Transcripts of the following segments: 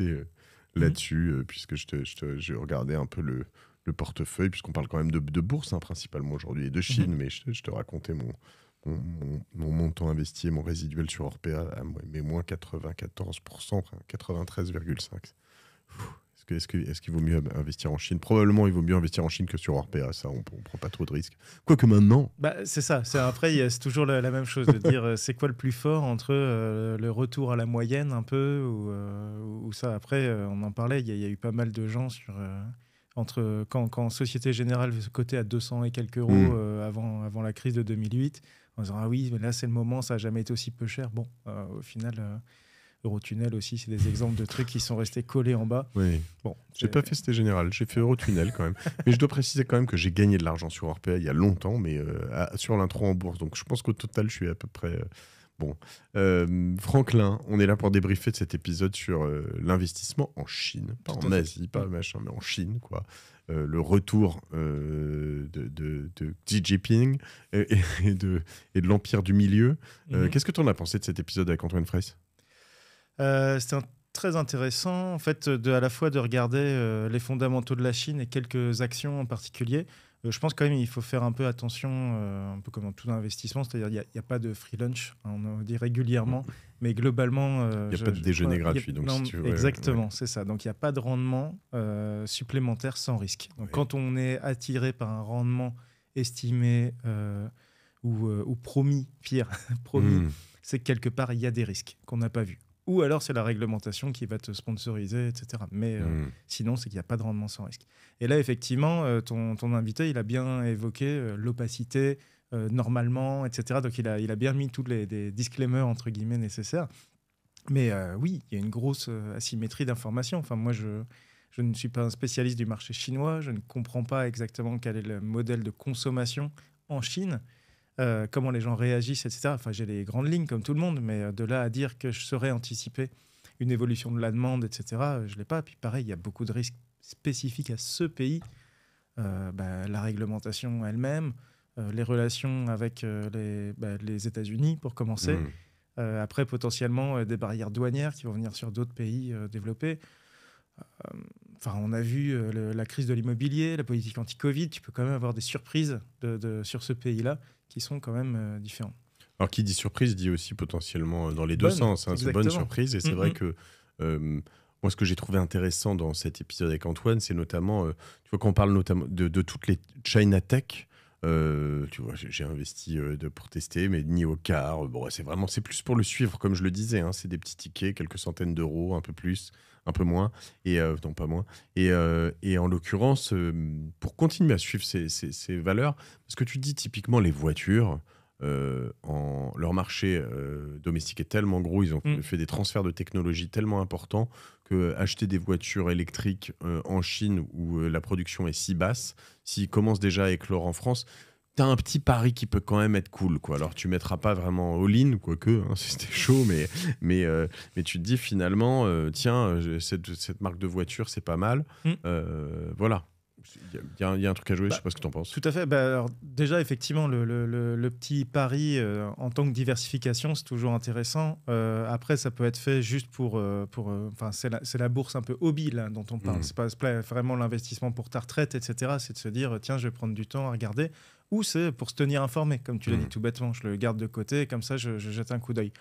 Euh, mmh. là-dessus, euh, puisque je, te, je, regardais un peu le, portefeuille, puisqu'on parle quand même de, bourse hein, principalement aujourd'hui et de mmh. Chine, mais je, te racontais mon, mon, montant investi et mon résiduel sur Orpea, mais moins 94%, 93,5%. Est-ce qu'il vaut mieux investir en Chine Probablement, il vaut mieux investir en Chine que sur Orpea. Ça, on ne prend pas trop de risques. Quoique maintenant. Bah, c'est ça. Après, c'est toujours la, même chose de dire euh, c'est quoi le plus fort entre euh, le retour à la moyenne, un peu, ou, euh, ça. Après, on en parlait. Il y, a eu pas mal de gens sur. entre quand, Société Générale cotait à 200 et quelques euros mm. avant, avant la crise de 2008, en disant Ah oui, mais là, c'est le moment, ça n'a jamais été aussi peu cher. Bon, au final. Eurotunnel aussi, c'est des exemples de trucs qui sont restés collés en bas. Oui. Bon, j'ai pas fait C'était Général, j'ai fait Eurotunnel quand même. mais je dois préciser quand même que j'ai gagné de l'argent sur Orpea il y a longtemps, mais euh, sur l'intro en bourse. Donc je pense qu'au total, je suis à peu près. Euh, bon. Euh, Franklin, on est là pour débriefer de cet épisode sur l'investissement en Chine. Pas en Asie, pas machin, mais en Chine, quoi. le retour de, de, Xi Jinping et, de, et de l'empire du milieu. Mhm. Qu'est-ce que tu en as pensé de cet épisode avec Antoine Fraisse euh, c'est C'était très intéressant, en fait, de, à la fois de regarder euh, les fondamentaux de la Chine et quelques actions en particulier. Euh, je pense quand même qu'il faut faire un peu attention, un peu comme dans tout investissement, c'est-à-dire qu'il n'y a, pas de free lunch, hein, on dit régulièrement, mm. mais globalement... Il n'y a pas de déjeuner gratuit, donc Exactement, c'est ça. Donc il n'y a pas de rendement supplémentaire sans risque. Donc quand on est attiré par un rendement estimé ou, promis, pire, promis, mm. c'est que quelque part, il y a des risques qu'on n'a pas vus. Ou alors c'est la réglementation qui va te sponsoriser, etc. Mais euh, hmm. sinon, c'est qu'il n'y a pas de rendement sans risque. Et là, effectivement, euh, ton, ton, invité, il a bien évoqué euh, l'opacité, normalement, etc. Donc il a, il a bien mis tous les, disclaimers, entre guillemets, nécessaires. Mais oui, il y a une grosse asymétrie d'informations. Enfin, moi, je, je ne suis pas un spécialiste du marché chinois, je ne comprends pas exactement quel est le modèle de consommation en Chine. Euh, comment les gens réagissent, etc. Enfin, j'ai les grandes lignes comme tout le monde, mais euh, de là à dire que je saurais anticiper une évolution de la demande, etc., euh, je ne l'ai pas. Puis pareil, il y a beaucoup de risques spécifiques à ce pays. Bah, la réglementation elle-même, les relations avec bah, les, États-Unis, pour commencer. Mmh. après, potentiellement, des barrières douanières qui vont venir sur d'autres pays développés on a vu euh, la crise de l'immobilier, la politique anti-Covid. Tu peux quand même avoir des surprises sur ce pays-là qui sont quand même euh, différentes. différents. Alors, qui dit surprise dit aussi potentiellement euh, dans les deux sens. Hein, c'est bonne surprise. Et c'est vrai que moi, ce que j'ai trouvé intéressant dans cet épisode avec Antoine, c'est notamment, tu vois, qu'on parle notamment de, toutes les China Tech. tu vois, j'ai investi de, pour tester, mais ni au bon, c'est vraiment, c'est plus pour le suivre, comme je le disais. Hein. c'est des petits tickets, quelques centaines d'euros, un peu plus un peu moins, et non euh, pas moins. Et, euh, en l'occurrence, euh, pour continuer à suivre ces, valeurs, ce que tu dis typiquement les voitures, en, leur marché domestique est tellement gros, ils ont mm. fait des transferts de technologie tellement importants que acheter des voitures électriques en Chine où la production est si basse, s'ils commencent déjà à éclore en France, t'as un petit pari qui peut quand même être cool. Quoi. Alors, tu mettras pas vraiment all-in, quoique, hein, c'était chaud, mais, mais, euh, mais tu te dis finalement, euh, tiens, euh, cette, marque de voiture, c'est pas mal. Hmm. voilà. Il y, a un truc à jouer, je ne bah, sais pas ce que tu en penses. Tout à fait. Bah, alors, déjà, effectivement, le, petit pari euh, en tant que diversification, c'est toujours intéressant. Euh, après, ça peut être fait juste pour. Euh, pour enfin c'est la, bourse un peu hobby là, dont on parle. Mm. Ce n'est pas vraiment l'investissement pour ta retraite, etc. C'est de se dire tiens, je vais prendre du temps à regarder. Ou c'est pour se tenir informé, comme tu l'as dit mm. tout bêtement. Je le garde de côté, comme ça, je, jette un coup d'œil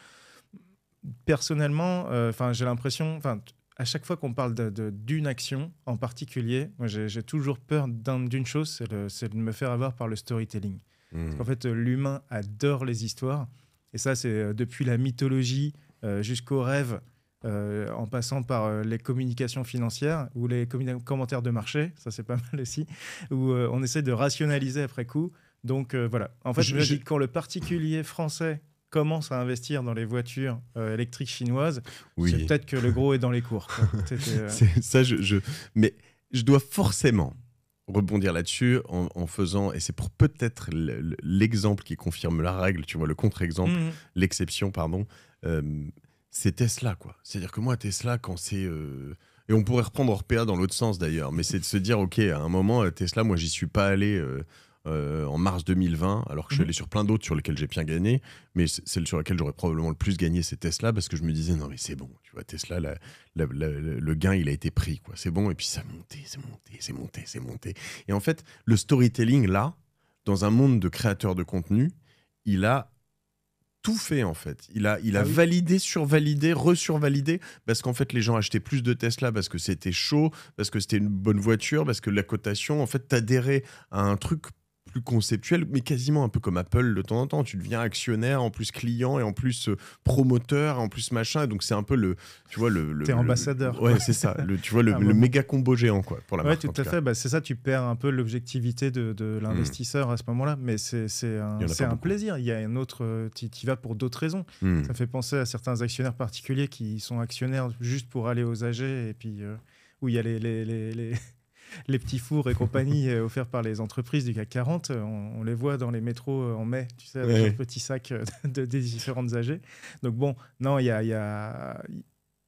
personnellement, enfin j'ai l'impression, enfin à chaque fois qu'on parle d'une action en particulier, j'ai toujours peur d'une chose, c'est de me faire avoir par le storytelling. Hmm. En fait, l'humain adore les histoires. Et ça, c'est euh, depuis la mythologie euh, jusqu'au jusqu'aux rêves, euh, en passant par les communications financières ou les commentaires de marché, ça c'est pas mal aussi, où on essaie de rationaliser après coup. Donc voilà, en fait, je, me dis quand le particulier français commence à investir dans les voitures euh, électriques chinoises, oui. c'est peut-être que le gros est dans les cours. Euh, ça, je, mais je dois forcément rebondir là-dessus en, faisant, et c'est pour peut-être l'exemple qui confirme la règle, tu vois, le contre-exemple, mhm. l'exception, pardon, euh, c'est Tesla, quoi. C'est-à-dire que moi, Tesla, quand c'est... Et on pourrait reprendre Orpea dans l'autre sens d'ailleurs, mais c'est de se dire, ok, à un moment, Tesla, moi, j'y suis pas allé euh, en mars 2020, alors que je suis mhm. allé sur plein d'autres sur lesquels j'ai bien gagné, mais celle sur laquelle j'aurais probablement le plus gagné, c'est Tesla, parce que je me disais, non mais c'est bon, tu vois, Tesla, le gain, il a été pris, quoi, c'est bon, et puis ça montait, c'est monté, c'est monté, c'est monté. Et en fait, le storytelling, là, dans un monde de créateurs de contenu, il a tout fait en fait. Il a, il a ah validé, survalidé, resurvalidé, parce qu'en fait les gens achetaient plus de Tesla parce que c'était chaud, parce que c'était une bonne voiture, parce que la cotation, en fait, t'adhérais à un truc plus conceptuel, mais quasiment un peu comme Apple de temps en temps. Tu deviens actionnaire, en plus client, et en plus euh, promoteur, en plus machin. Donc c'est un peu le, tu vois le. T'es ambassadeur. ouais, c'est ça. Le, tu vois le, ah méga combo géant quoi pour la ouais, marque. tout à fait. Bah, c'est ça. Tu perds un peu l'objectivité de, hmm. l'investisseur à ce moment-là, mais c'est c'est un plaisir. Il y a un autre. Euh, tu y, vas pour d'autres raisons. Hmm. Ça fait penser à certains actionnaires particuliers qui sont actionnaires juste pour aller aux âgés et puis euh, où il y a les, les, les, les les petits fours et compagnie euh, offerts par les entreprises du CAC 40. Euh, on, les voit dans les métros euh, en mai, tu sais, avec ouais. petits petit sac de, des différentes âgées. Donc bon, non, il y a, y a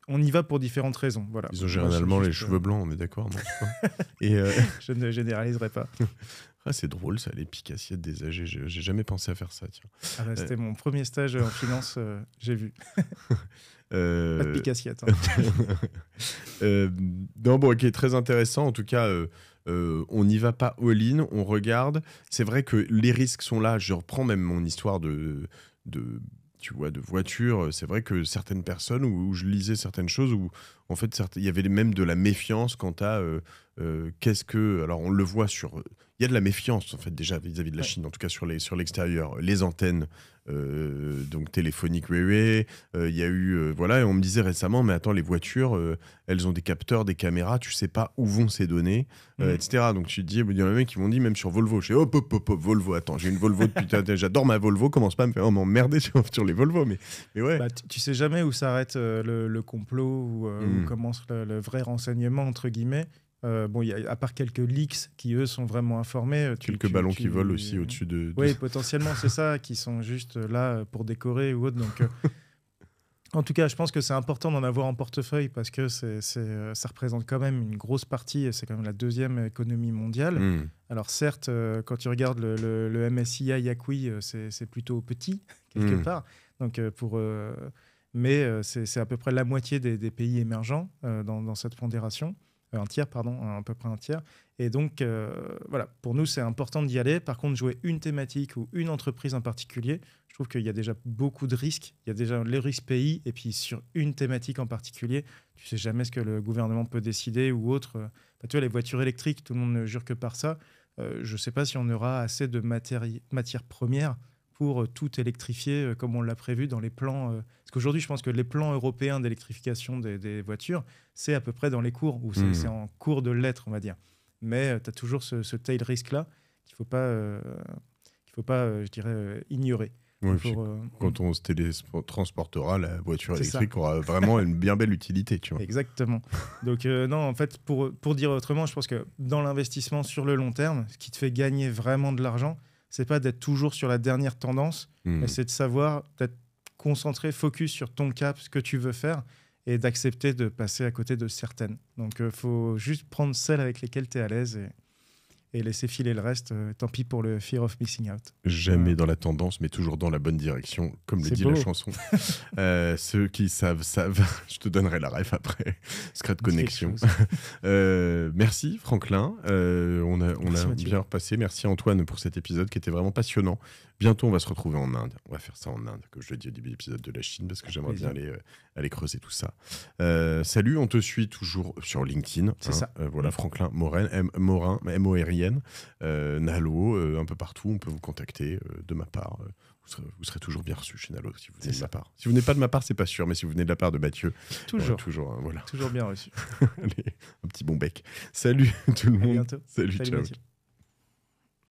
on y va pour différentes raisons. Voilà. Ils ont généralement les cheveux blancs, on est d'accord. et Je ne généraliserai pas. Ah, c'est drôle, ça, les piques assiettes des âgés. J'ai jamais pensé à faire ça. Tiens. Ah bah, euh, mon premier stage en finance, euh, j'ai vu. euh... Pas de assiette. Hein. Euh, non, bon, ok, très intéressant. En tout cas, on n'y va pas all-in, on regarde. C'est vrai que les risques sont là. Je reprends même mon histoire de, de tu vois, de voiture C'est vrai que certaines personnes, où, je lisais certaines choses, où en fait, il y avait même de la méfiance quant à euh, qu'est-ce que. Alors, on le voit sur. Il y a de la méfiance, en fait, déjà vis-à-vis de la Chine, en tout cas sur l'extérieur. Sur les antennes euh, donc téléphoniques Huawei, euh, il y a eu. voilà, et on me disait récemment, mais attends, les voitures, elles ont des capteurs, des caméras, tu sais pas où vont ces données, mm. etc. Donc, tu dis, il y en a qui m'ont dit, même sur Volvo, je dis hop, oh, hop, hop, Volvo, attends, j'ai une Volvo depuis. J'adore ma Volvo, commence pas à me faire oh, m'emmerder sur, les Volvo, mais, mais ouais. Bah, tu sais jamais où s'arrête le, complot ou, où mm. commence le vrai renseignement, entre guillemets. Euh, bon, y a, à part quelques leaks qui, eux, sont vraiment informés. Euh, quelques ballons qui volent aussi au-dessus de, Oui, potentiellement, c'est ça, qui sont juste euh, là pour décorer ou autre. Donc, en tout cas, je pense que c'est important d'en avoir en portefeuille parce que ça représente quand même une grosse partie c'est quand même la deuxième économie mondiale. Hmm. Alors, certes, quand tu regardes le, le, à MSCI c'est, plutôt petit, quelque hmm. part. Donc, pour mais c'est à peu près la moitié des, pays émergents dans, dans, cette pondération. Euh, un tiers, pardon, à peu près un tiers. Et donc, euh, voilà, pour nous, c'est important d'y aller. Par contre, jouer une thématique ou une entreprise en particulier, je trouve qu'il y a déjà beaucoup de risques. Il y a déjà les risques pays, et puis sur une thématique en particulier, tu sais jamais ce que le gouvernement peut décider ou autre. Euh, bah, tu vois, les voitures électriques, tout le monde ne jure que par ça. je ne sais pas si on aura assez de matières premières pour euh, tout électrifier euh, comme on l'a prévu dans les plans. Euh, parce qu'aujourd'hui, je pense que les plans européens d'électrification des, voitures, c'est à peu près dans les cours, ou c'est hmm. en cours de lettres, on va dire. Mais tu as toujours ce, tail risk-là qu'il ne faut pas, faut pas je dirais, ignorer. quand hmm. on se télétransportera, la voiture électrique aura vraiment une bien belle utilité. Tu vois. Exactement. Donc, non, en fait, pour, pour dire autrement, je pense que dans l'investissement sur le long terme, ce qui te fait gagner vraiment de l'argent, c'est pas d'être toujours sur la dernière tendance, hmm. mais c'est de savoir d'être concentré, focus sur ton cap, ce que tu veux faire, et d'accepter de passer à côté de certaines. Donc, il euh, faut juste prendre celles avec lesquelles tu es à l'aise. Et et laisser filer le reste. Euh, tant pis pour le fear of missing out. Jamais dans la tendance, mais toujours dans la bonne direction, comme le dit la chanson. Euh, ceux qui savent, savent. Je te donnerai la ref après. Secret Connexion. Euh, merci Franklin. on a, on a bien repassé. Merci Antoine pour cet épisode qui était vraiment passionnant. Bientôt, on va se retrouver en Inde. On va faire ça en Inde, comme je l'ai dit au début de l'épisode de la Chine, parce que j'aimerais bien aller, aller creuser tout ça. salut, on te suit toujours sur LinkedIn. C'est hein. ça. voilà, mm. Franklin Morin, Morin, M-O-R-I-N. Euh, Nalo, euh, un peu partout, on peut vous contacter euh, de ma part. Vous serez, toujours bien reçu chez Nalo si vous venez de ma part. Si vous n'êtes pas de ma part, c'est pas sûr, mais si vous venez de la part de Mathieu, toujours, toujours, hein, voilà. toujours bien reçu. un petit bon bec. Salut tout le monde. Salut, ciao.